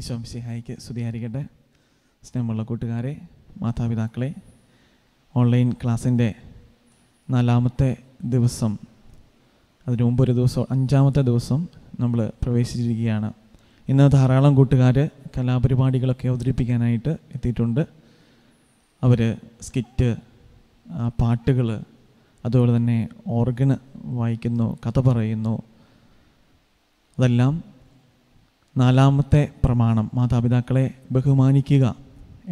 ഈശോം സിഹായിക്ക് സ്തുതിയായിരിക്കട്ടെ സ്നേഹമുള്ള കൂട്ടുകാരെ മാതാപിതാക്കളെ ഓൺലൈൻ ക്ലാസ്സിൻ്റെ നാലാമത്തെ ദിവസം മുമ്പ് ഒരു ദിവസം അഞ്ചാമത്തെ ദിവസം നമ്മൾ പ്രവേശിച്ചിരിക്കുകയാണ് ഇന്ന് ധാരാളം കൂട്ടുകാർ കലാപരിപാടികളൊക്കെ അവതരിപ്പിക്കാനായിട്ട് എത്തിയിട്ടുണ്ട് അവർ സ്കിറ്റ് പാട്ടുകൾ അതുപോലെ തന്നെ ഓർഗന് വായിക്കുന്നു കഥ പറയുന്നു അതെല്ലാം നാലാമത്തെ പ്രമാണം മാതാപിതാക്കളെ ബഹുമാനിക്കുക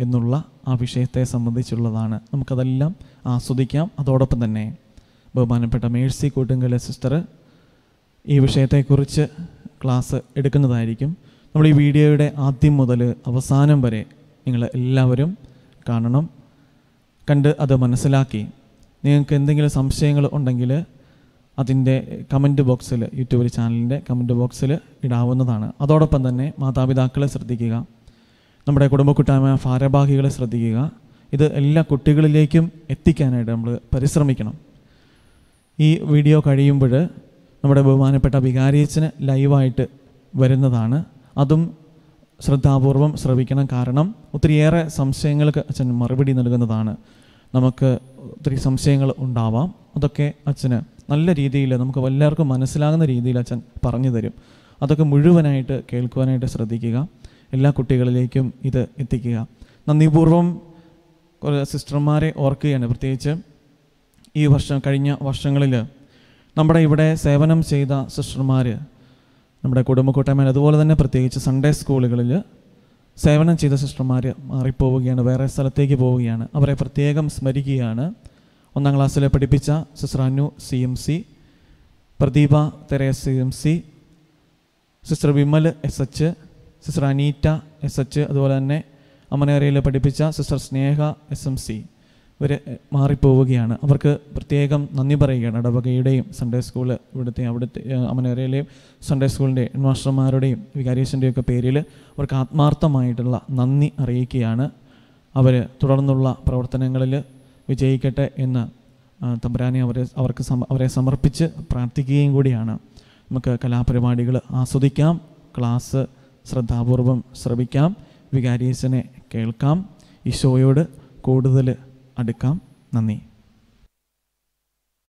എന്നുള്ള ആ വിഷയത്തെ സംബന്ധിച്ചുള്ളതാണ് നമുക്കതെല്ലാം ആസ്വദിക്കാം അതോടൊപ്പം തന്നെ ബഹുമാനപ്പെട്ട മേഴ്സി കൂട്ടുങ്കലെ സിസ്റ്റർ ഈ വിഷയത്തെക്കുറിച്ച് ക്ലാസ് എടുക്കുന്നതായിരിക്കും നമ്മൾ ഈ വീഡിയോയുടെ ആദ്യം മുതൽ അവസാനം വരെ നിങ്ങൾ എല്ലാവരും കാണണം കണ്ട് അത് മനസ്സിലാക്കി നിങ്ങൾക്ക് എന്തെങ്കിലും സംശയങ്ങൾ ഉണ്ടെങ്കിൽ അതിൻ്റെ കമൻറ്റ് ബോക്സിൽ യൂട്യൂബിൽ ചാനലിൻ്റെ കമൻറ്റ് ബോക്സിൽ ഇടാവുന്നതാണ് അതോടൊപ്പം തന്നെ മാതാപിതാക്കളെ ശ്രദ്ധിക്കുക നമ്മുടെ കുടുംബ കുട്ടായ്മ ഭാരഭാഗികളെ ശ്രദ്ധിക്കുക ഇത് എല്ലാ കുട്ടികളിലേക്കും എത്തിക്കാനായിട്ട് നമ്മൾ പരിശ്രമിക്കണം ഈ വീഡിയോ കഴിയുമ്പോൾ നമ്മുടെ ബഹുമാനപ്പെട്ട വികാരിയച്ചന് ലൈവായിട്ട് വരുന്നതാണ് അതും ശ്രദ്ധാപൂർവം ശ്രവിക്കണം കാരണം ഒത്തിരിയേറെ സംശയങ്ങൾക്ക് അച്ഛൻ മറുപടി നൽകുന്നതാണ് നമുക്ക് ഒത്തിരി സംശയങ്ങൾ ഉണ്ടാവാം അതൊക്കെ അച്ഛന് നല്ല രീതിയിൽ നമുക്ക് എല്ലാവർക്കും മനസ്സിലാകുന്ന രീതിയിൽ അച്ഛൻ പറഞ്ഞു തരും അതൊക്കെ മുഴുവനായിട്ട് കേൾക്കുവാനായിട്ട് ശ്രദ്ധിക്കുക എല്ലാ കുട്ടികളിലേക്കും ഇത് എത്തിക്കുക നന്ദിപൂർവ്വം സിസ്റ്റർമാരെ ഓർക്കുകയാണ് പ്രത്യേകിച്ച് ഈ വർഷം കഴിഞ്ഞ വർഷങ്ങളിൽ നമ്മുടെ ഇവിടെ സേവനം ചെയ്ത സിസ്റ്റർമാർ നമ്മുടെ കുടുംബ അതുപോലെ തന്നെ പ്രത്യേകിച്ച് സൺഡേ സ്കൂളുകളിൽ സേവനം ചെയ്ത സിസ്റ്റർമാർ മാറിപ്പോവുകയാണ് വേറെ സ്ഥലത്തേക്ക് പോവുകയാണ് അവരെ പ്രത്യേകം സ്മരിക്കുകയാണ് ഒന്നാം ക്ലാസ്സിലെ പഠിപ്പിച്ച സിസ്റാനു C M C Pradeepa Therese C M C sister Vimal S H sister Aneeta S H അതുപോലെ തന്നെ അമനേറയിൽ പഠിപ്പിച്ച sister Sneha S M C ഇവർ മാറിപ്പോവുകയാണ് അവർക്ക് പ്രത്യേകം നന്ദി പറയുകയാണ് ഇടവകയുടെയും സൺഡേ സ്കൂൾ ഇവിടുത്തെ അവിടുത്തെ അമനേറയിലെയും സൺഡേ സ്കൂളിൻ്റെ ഹെഡ്മാസ്റ്റർമാരുടെയും ഒക്കെ പേരിൽ അവർക്ക് ആത്മാർത്ഥമായിട്ടുള്ള നന്ദി അറിയിക്കുകയാണ് അവർ തുടർന്നുള്ള പ്രവർത്തനങ്ങളിൽ വിജയിക്കട്ടെ എന്ന് തമ്പുരാനെ അവരെ അവർക്ക് അവരെ സമർപ്പിച്ച് പ്രാർത്ഥിക്കുകയും കൂടിയാണ് നമുക്ക് കലാപരിപാടികൾ ആസ്വദിക്കാം ക്ലാസ് ശ്രദ്ധാപൂർവം ശ്രവിക്കാം വികാരീസിനെ കേൾക്കാം ഈശോയോട് കൂടുതൽ അടുക്കാം നന്ദി